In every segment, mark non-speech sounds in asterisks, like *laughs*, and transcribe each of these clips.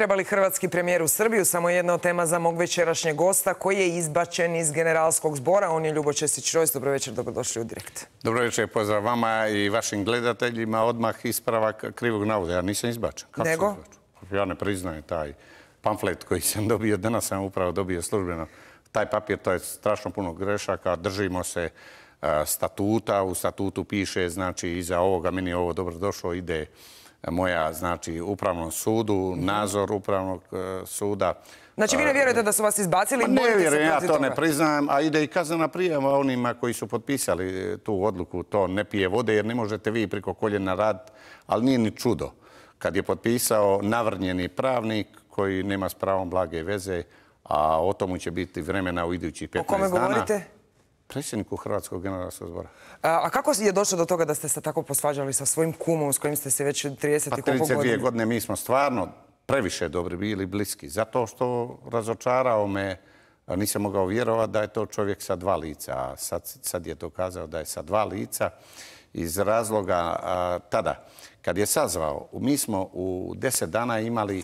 Treba li hrvatski premijer u Srbiju? Samo jedna od tema za mog večerašnjeg gosta koji je izbačen iz generalskog zbora. On je Ljubo Česić Rojs. Dobro večer, dobrodošli u direkt. Dobro večer, pozdrav vama i vašim gledateljima. Odmah ispravak krivog navoda. Ja nisam izbačen. Kako Nego? Ja ne priznajem taj pamflet koji sam dobio. Danas sam upravo dobio službeno. Taj papir, to je strašno puno grešaka. Držimo se e, statuta. U statutu piše, znači, iza ovoga meni je ovo dobro došlo, ide moja, znači, upravnom sudu, nadzor upravnog e, suda. Znači, vi ne e, vjerujete da su vas izbacili? ne vjerujem, ja to ne priznajem, a ide i kaznena prijava onima koji su potpisali e, tu odluku. To ne pije vode jer ne možete vi priko koljena rad, ali nije ni čudo. Kad je potpisao navrnjeni pravnik koji nema s pravom blage veze, a o tomu će biti vremena u idućih 15 dana. O kome govorite? predsjedniku Hrvatskog generalnog zbora. A, kako je došlo do toga da ste se tako posvađali sa svojim kumom s kojim ste se već 30 i pa koliko godine? 32 godine mi smo stvarno previše dobri bili bliski. Zato što razočarao me, nisam mogao vjerovati da je to čovjek sa dva lica. A sad, je dokazao da je sa dva lica iz razloga tada. Kad je sazvao, mi smo u deset dana imali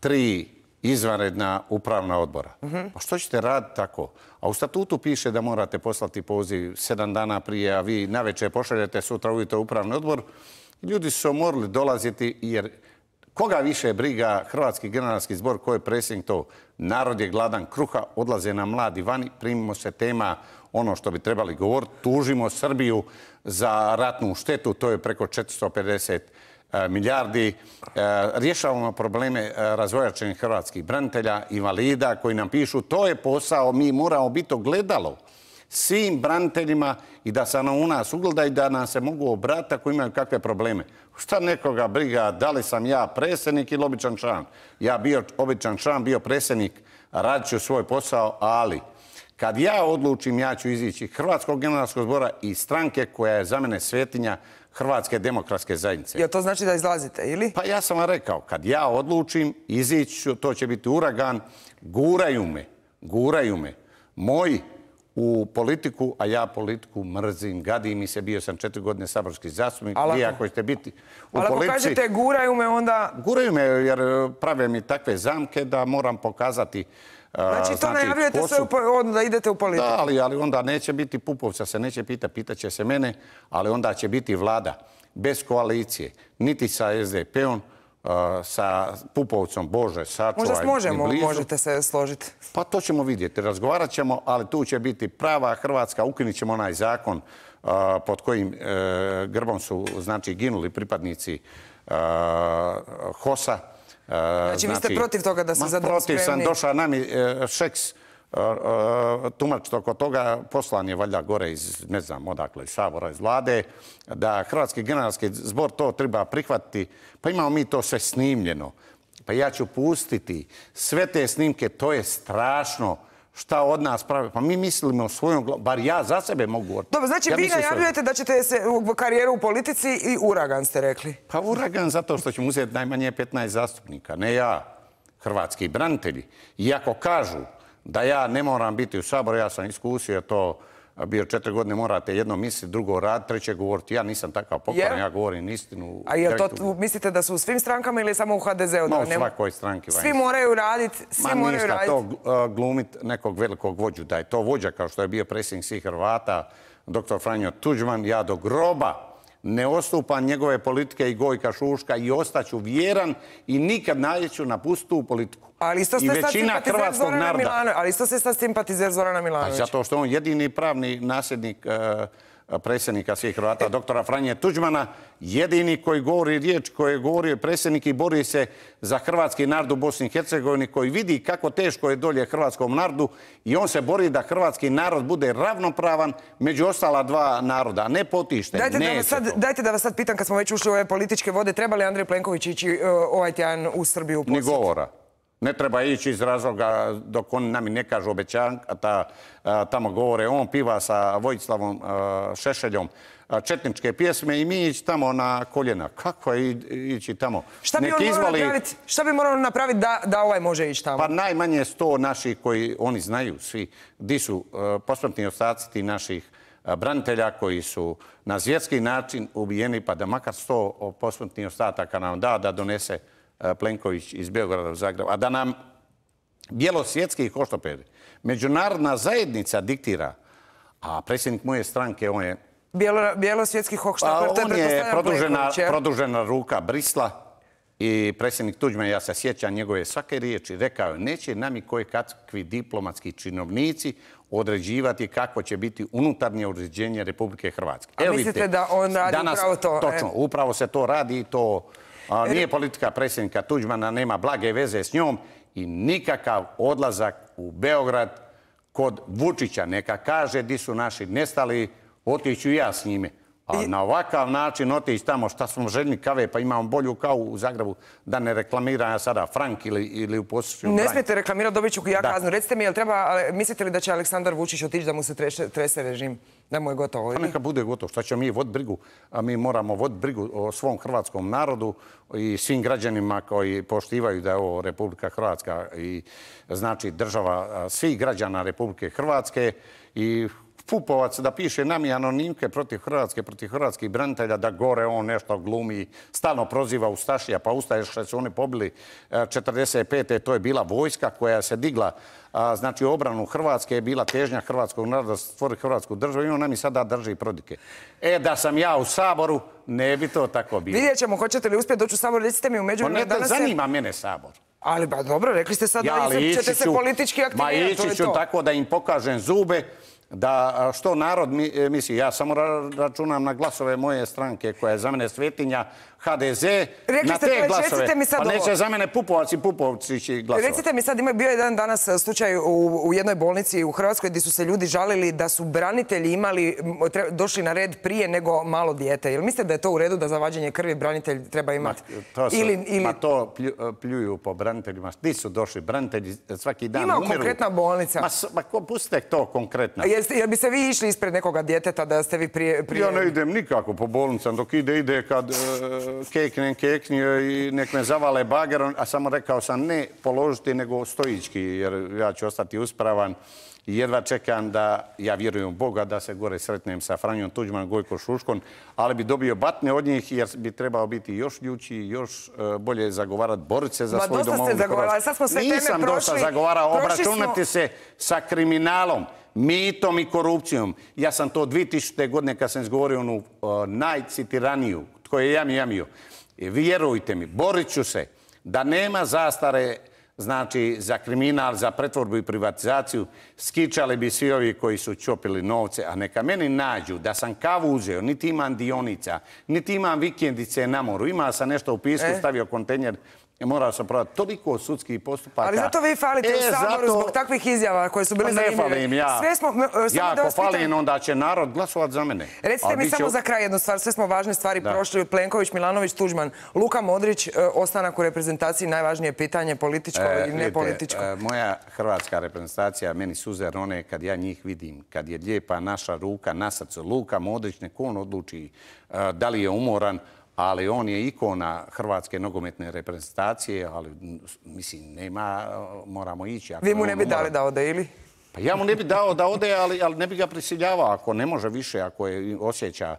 tri izvanredna upravna odbora. Pa što ćete raditi tako? A u statutu piše da morate poslati poziv sedam dana prije, a vi navečer pošaljete, sutra ujutro upravni odbor. Ljudi su morali dolaziti jer koga više briga Hrvatski generalski zbor, ko je predsjednik to? Narod je gladan kruha, odlaze na mladi vani, primimo se tema ono što bi trebali govoriti, tužimo Srbiju za ratnu štetu, to je preko 450 E, milijardi. E, rješavamo probleme e, razvojačenih hrvatskih branitelja, invalida koji nam pišu to je posao, mi moramo biti ogledalo svim braniteljima i da se ono u nas ugleda i da nam se mogu obrati ako imaju kakve probleme. Šta nekoga briga, da li sam ja predsjednik ili običan član? Ja bio običan član, bio predsjednik, radit ću svoj posao, ali kad ja odlučim, ja ću izići Hrvatskog generalskog zbora i stranke koja je za mene svetinja, Hrvatske demokratske zajednice. to znači da izlazite, ili? Pa ja sam vam rekao, kad ja odlučim izići, to će biti uragan, guraju me, guraju me. Moji u politiku, a ja politiku mrzim, gadim mi se, bio sam četiri godine saborski zastupnik, vi ako ćete biti u politici... Ali ako kažete guraju me, onda... Guraju me, jer prave mi takve zamke da moram pokazati Znači, to najavljujete znači, onda idete u politiku. Da, ali, onda neće biti Pupovca, se neće pita, pitaće će se mene, ali onda će biti vlada bez koalicije, niti sa SDP-om, sa Pupovcom, Bože, sačuvaj. Možda možete se složiti. Pa to ćemo vidjeti, razgovarat ćemo, ali tu će biti prava Hrvatska, ukinit ćemo onaj zakon pod kojim e, grbom su znači ginuli pripadnici hosa a Znači, vi ste znači, protiv toga da se spremni? Protiv sam došao nami e, Šeks e, e, tumačiti oko toga, poslan je valjda gore iz, ne znam odakle, iz Sabora, iz vlade, da Hrvatski generalski zbor to treba prihvatiti. Pa imamo mi to sve snimljeno. Pa ja ću pustiti sve te snimke, to je strašno šta od nas pravi. Pa mi mislimo svojom bar ja za sebe mogu govoriti. Dobro, znači vi najavljujete da ćete se u karijeru u politici i uragan ste rekli. Pa uragan zato što ćemo uzeti najmanje 15 zastupnika, ne ja, hrvatski branitelji. Iako kažu da ja ne moram biti u Saboru, ja sam iskusio to bio četiri godine, morate jedno misliti, drugo rad, treće govoriti. Ja nisam takav pokoran, ja govorim istinu. A je to, mislite da su u svim strankama ili samo u HDZ-u? u svakoj stranki. Svi moraju raditi, svi moraju to uh, glumit nekog velikog vođu, da je to vođa kao što je bio predsjednik svih Hrvata, doktor Franjo Tuđman, ja do groba ne ostupam njegove politike i Gojka Šuška i ostaću vjeran i nikad najeću na pustu politiku. Ali isto većina hrvatskog Ali isto se sad simpatizer Zorana Milanovića. Zato što on jedini pravni nasljednik e, predsjednika svih Hrvata, doktora Franje Tuđmana, jedini koji govori riječ koju je govorio predsjednik i bori se za hrvatski narod u Bosni i Hercegovini, koji vidi kako teško je dolje hrvatskom narodu i on se bori da hrvatski narod bude ravnopravan među ostala dva naroda, ne potište. Dajte, da, vas sad, dajte da vas sad pitam, kad smo već ušli u ove političke vode, treba li Andrej Plenković ići e, ovaj tjedan u Srbiju Ni govora. Ne treba ići iz razloga dok oni nam ne kažu obećanka tamo govore on piva sa Vojislavom Šešeljom četničke pjesme i mi ići tamo na koljena. Kako je ići tamo? Šta bi, napraviti, šta bi moralo napraviti da, ovaj može ići tamo? Pa najmanje sto naših koji oni znaju svi, di su e, posmrtni ostaci ti naših e, branitelja koji su na zvjetski način ubijeni, pa da makar sto posmrtnih ostataka nam da, da donese E, Plenković iz Beograda u Zagrebu. a da nam bjelosvjetski hoštoperi, međunarodna zajednica diktira, a predsjednik moje stranke, on je... Bjelosvjetski hoštoperi, pa, to je Plenković, je? Produžena ruka Brisla i predsjednik tuđme, ja se sjećam njegove svake riječi, rekao je, neće nami koje kakvi diplomatski činovnici određivati kako će biti unutarnje uređenje Republike Hrvatske. A mislite da on radi upravo to? Točno, e. upravo se to radi i to nije politika predsjednika Tuđmana, nema blage veze s njom i nikakav odlazak u Beograd kod Vučića. Neka kaže di su naši nestali, otiću ja s njime. A pa na ovakav način otići tamo šta smo željni kave, pa imamo bolju kavu u Zagrebu, da ne reklamira ja sada Frank ili, ili u posjeću. Ne smijete reklamirati, dobit ću ja kaznu. Recite mi, jel treba, mislite li da će Aleksandar Vučić otići da mu se trese, režim? Da mu je gotovo? Pa neka bude gotovo. Šta ćemo mi vod brigu? A mi moramo vod brigu o svom hrvatskom narodu i svim građanima koji poštivaju da je ovo Republika Hrvatska i znači država svih građana Republike Hrvatske i Pupovac da piše nami anonimke protiv Hrvatske, protiv hrvatskih branitelja, da gore on nešto glumi, stalno proziva Ustašija, pa što su oni pobili 45. E, to je bila vojska koja se digla znači obranu Hrvatske je bila težnja hrvatskog naroda da stvori Hrvatsku državu i on nam sada drži prodike. E, da sam ja u Saboru, ne bi to tako bilo. Vidjet ćemo, hoćete li uspjeti doći u Sabor, recite mi u pa ne, da zanima mene Sabor. Ali ba dobro, rekli ste sad da ćete se politički aktivirati. Ma tako da im pokažem zube, da što narod e, misli, ja samo računam na glasove moje stranke koja je za mene svetinja, HDZ, mi sad pa neće za mene Pupovac i Pupovci Recite mi sad, ima bio jedan danas e, slučaj u, jednoj bolnici u Hrvatskoj gdje su se ljudi žalili da su branitelji imali, došli na red prije nego malo dijete. Jel mislite da je to u redu da za krvi branitelj treba imati? Ma to, e, pljuju po braniteljima. gdje su došli branitelji svaki dan. Ima konkretna bolnica. Ma, pustite to konkretno jel bi se vi išli ispred nekoga djeteta da ste vi prije... Ja ne idem nikako po bolnicam. dok ide, ide kad keknen keknem, i nek me zavale bagerom, a samo rekao sam ne položiti nego stojički, jer ja ću ostati uspravan i jedva čekam da, ja vjerujem Boga, da se gore sretnem sa Franjom Tuđman, Gojko Šuškom, ali bi dobio batne od njih jer bi trebao biti još ljući, još e, bolje zagovarati, boriti se za svoju domovni Nisam dosta zagovarao, obračunati se sa kriminalom mitom i korupcijom. Ja sam to 2000. godine kad sam izgovorio onu e, najcitiraniju, tko je jamio, jamio. E, vjerujte mi, borit ću se da nema zastare znači za kriminal, za pretvorbu i privatizaciju, skičali bi svi ovi koji su čopili novce, a neka meni nađu da sam kavu uzeo, niti imam dionica, niti imam vikendice na moru, imao sam nešto u pisku, e. stavio kontenjer mora sam praviti toliko sudskih postupaka. Ali zato vi falite u e, Saboru zbog takvih izjava koje su bili pa zanimljive. ja. Sve smo, e, ja ako falim, onda će narod glasovat za mene. Recite mi samo za kraj jednu stvar. Sve smo važne stvari prošli. Plenković, Milanović, tužman. Luka Modrić, e, ostanak u reprezentaciji, najvažnije pitanje političko i ili nepolitičko. moja hrvatska reprezentacija, meni suzer one kad ja njih vidim, kad je lijepa naša ruka na srcu. Luka Modrić, neko on odluči da li je umoran, ali on je ikona Hrvatske nogometne reprezentacije, ali mislim, nema, moramo ići. Ako Vi mu ne bi dali da ode ili? Pa ja mu ne bi dao da ode, ali, ne bi ga prisiljavao ako ne može više, ako je osjeća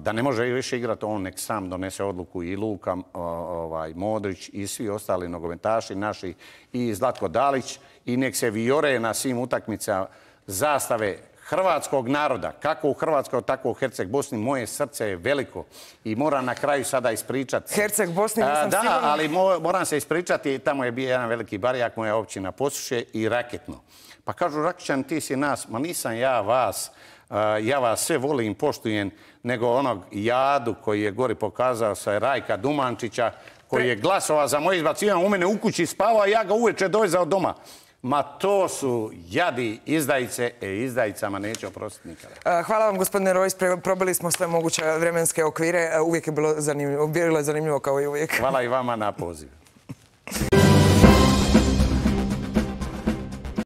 da ne može više igrati, on nek sam donese odluku i Luka ovaj, Modrić i svi ostali nogometaši naši i Zlatko Dalić i nek se vijore na svim utakmicama zastave hrvatskog naroda, kako u Hrvatskoj, tako u Herceg Bosni, moje srce je veliko i moram na kraju sada ispričati. Herceg Bosni nisam Da, ali moram se ispričati, tamo je bio jedan veliki barijak, moja općina Posuše i Raketno. Pa kažu, Rakićan, ti si nas, ma nisam ja vas, ja vas sve volim, poštujem, nego onog jadu koji je gori pokazao sa Rajka Dumančića, koji je glasova za moj izbacivanje u mene u kući spavao, a ja ga uveče dojzao doma. Ma to su jadi izdajice, e izdajicama neće oprostiti nikada. E, hvala vam gospodine Rojs, probali smo sve moguće vremenske okvire, e, uvijek je bilo zanimljivo, bilo je zanimljivo kao i uvijek. Hvala i vama na poziv. *laughs*